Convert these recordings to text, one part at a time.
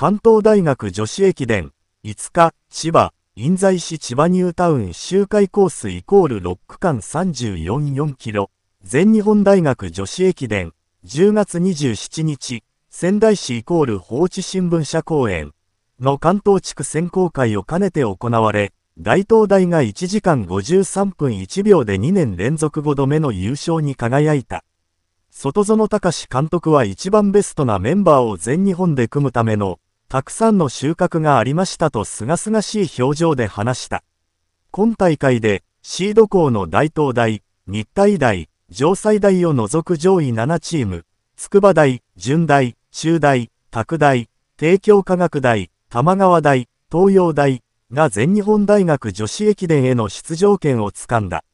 関東大学女子駅伝、5日、千葉、印西市千葉ニュータウン周回コースイコール6区間344キロ、全日本大学女子駅伝、10月27日、仙台市イコール放置新聞社公園の関東地区選考会を兼ねて行われ、大東大が1時間53分1秒で2年連続5度目の優勝に輝いた。外園隆監督は一番ベストなメンバーを全日本で組むためのたくさんの収穫がありましたとすがすがしい表情で話した。今大会でシード校の大東大、日体大、城西大を除く上位7チーム、筑波大、順大、中大、拓大、帝京科学大、玉川大、東洋大が全日本大学女子駅伝への出場権をつかんだ。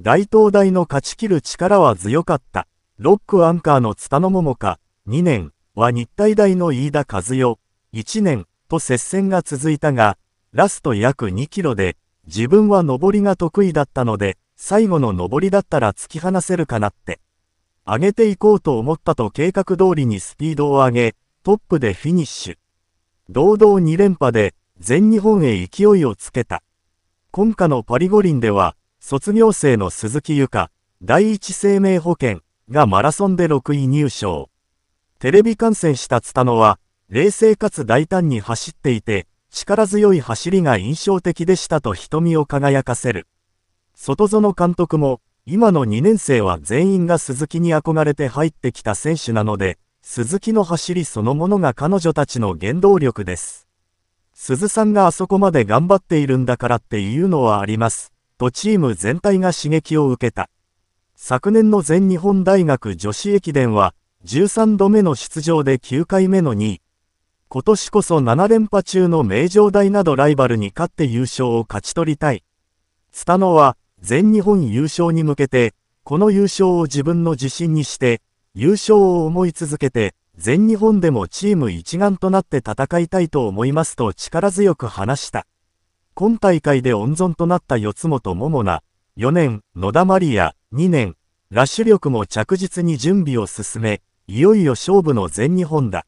大東大の勝ち切る力は強かった。ロックアンカーの津田野桃か、2年は日体大の飯田和代、1年と接戦が続いたが、ラスト約2キロで、自分は上りが得意だったので、最後の上りだったら突き放せるかなって。上げていこうと思ったと計画通りにスピードを上げ、トップでフィニッシュ。堂々2連覇で、全日本へ勢いをつけた。今夏のパリ五輪では、卒業生の鈴木由香、第一生命保険がマラソンで6位入賞。テレビ観戦したツタノは、冷静かつ大胆に走っていて、力強い走りが印象的でしたと瞳を輝かせる。外園監督も、今の2年生は全員が鈴木に憧れて入ってきた選手なので、鈴木の走りそのものが彼女たちの原動力です。鈴さんがあそこまで頑張っているんだからっていうのはあります。とチーム全体が刺激を受けた。昨年の全日本大学女子駅伝は、13度目の出場で9回目の2位、今年こそ7連覇中の名城大などライバルに勝って優勝を勝ち取りたい。スタノは、全日本優勝に向けて、この優勝を自分の自信にして、優勝を思い続けて、全日本でもチーム一丸となって戦いたいと思いますと力強く話した。今大会で温存となった四本桃奈、4年、野田マリア、2年、ラッシュ力も着実に準備を進め、いよいよ勝負の全日本だ。